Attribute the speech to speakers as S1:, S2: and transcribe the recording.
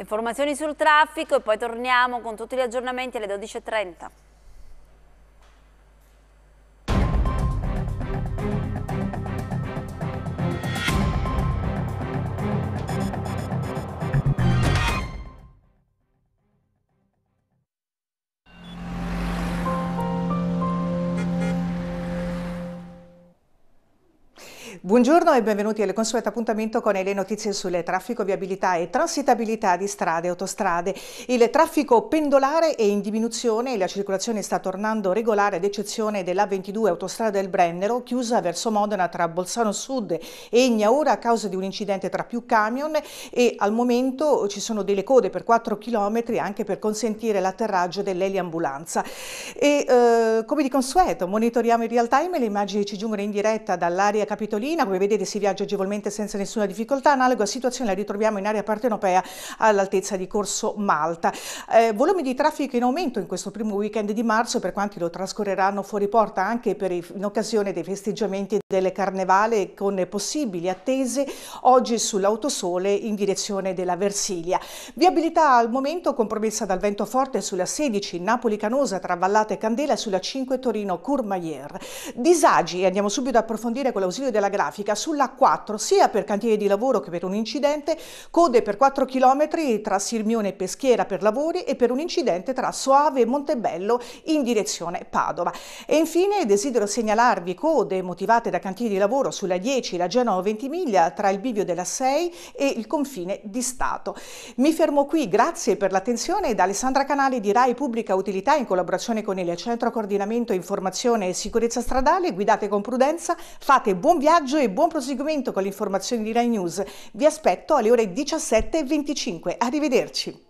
S1: informazioni sul traffico e poi torniamo con tutti gli aggiornamenti alle 12.30. Buongiorno e benvenuti al consueto appuntamento con le notizie sulle traffico, viabilità e transitabilità di strade e autostrade. Il traffico pendolare è in diminuzione e la circolazione sta tornando regolare ad eccezione della 22 autostrada del Brennero chiusa verso Modena tra Bolzano Sud e Ignaura a causa di un incidente tra più camion e al momento ci sono delle code per 4 km anche per consentire l'atterraggio dell'eliambulanza. E eh, come di consueto monitoriamo in real time le immagini che ci giungono in diretta dall'area capitolina Corvina, come vedete si viaggia agevolmente senza nessuna difficoltà, analoga situazione la ritroviamo in area partenopea all'altezza di Corso Malta. Eh, volumi di traffico in aumento in questo primo weekend di marzo per quanti lo trascorreranno fuori porta anche i, in occasione dei festeggiamenti del carnevale con possibili attese oggi sull'autosole in direzione della Versilia. Viabilità al momento compromessa dal vento forte sulla 16 Napoli-Canosa tra Vallata e Candela e sulla 5 Torino-Courmayeur. Disagi, andiamo subito ad approfondire con l'ausilio della grafica sulla 4 sia per cantieri di lavoro che per un incidente, code per 4 km tra Sirmione e Peschiera per lavori e per un incidente tra Soave e Montebello in direzione Padova. E infine desidero segnalarvi code motivate da cantieri di lavoro sulla 10, la Genova 20 miglia tra il bivio della 6 e il confine di Stato. Mi fermo qui, grazie per l'attenzione da Alessandra Canali di RAI Pubblica Utilità in collaborazione con il Centro Coordinamento Informazione e Sicurezza Stradale, guidate con prudenza, fate buon viaggio viaggio e buon proseguimento con le informazioni di Rai News. Vi aspetto alle ore 17.25. Arrivederci.